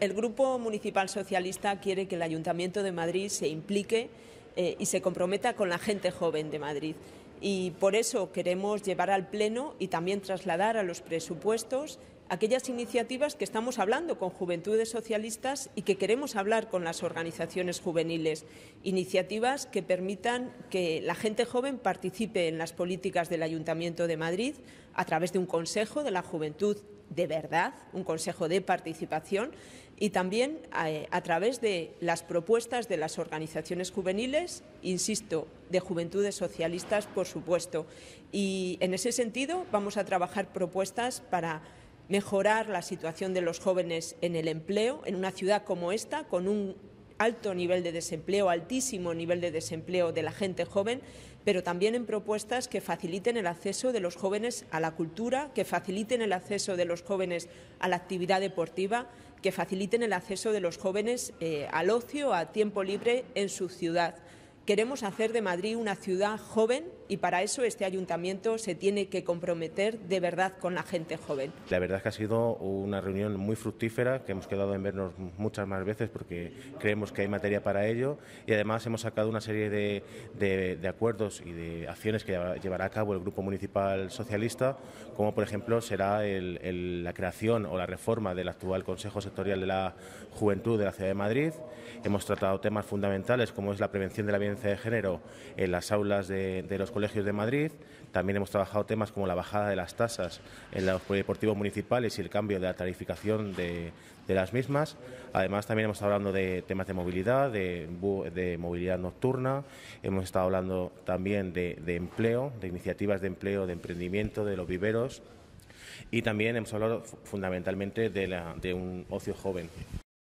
El Grupo Municipal Socialista quiere que el Ayuntamiento de Madrid se implique eh, y se comprometa con la gente joven de Madrid. Y por eso queremos llevar al Pleno y también trasladar a los presupuestos aquellas iniciativas que estamos hablando con juventudes socialistas y que queremos hablar con las organizaciones juveniles. Iniciativas que permitan que la gente joven participe en las políticas del Ayuntamiento de Madrid a través de un Consejo de la Juventud de verdad, un consejo de participación y también eh, a, través de las propuestas de las organizaciones juveniles, insisto, de juventudes socialistas, por supuesto. Y en ese sentido vamos a trabajar propuestas para mejorar la situación de los jóvenes en el empleo en una ciudad como esta, con un alto nivel de desempleo, altísimo nivel de desempleo de la gente joven, pero también en propuestas que faciliten el acceso de los jóvenes a la cultura, que faciliten el acceso de los jóvenes a la actividad deportiva, que faciliten el acceso de los jóvenes eh, al ocio, a tiempo libre en su ciudad. Queremos hacer de Madrid una ciudad joven y para eso este ayuntamiento se tiene que comprometer de verdad con la gente joven. La verdad es que ha sido una reunión muy fructífera, que hemos quedado en vernos muchas más veces porque creemos que hay materia para ello y además hemos sacado una serie de, de, acuerdos y de acciones que llevará a cabo el Grupo Municipal Socialista, como por ejemplo será la creación o la reforma del actual Consejo Sectorial de la Juventud de la Ciudad de Madrid. Hemos tratado temas fundamentales como es la prevención de la violencia de género en las aulas de, de los colegios de Madrid. También hemos trabajado temas como la bajada de las tasas en los deportivos municipales y el cambio de la tarificación de, las mismas. Además, también hemos estado hablando de temas de movilidad, de, de movilidad nocturna. Hemos estado hablando también de, empleo, de iniciativas de empleo, de emprendimiento, de los viveros y también hemos hablado fundamentalmente la, de un ocio joven.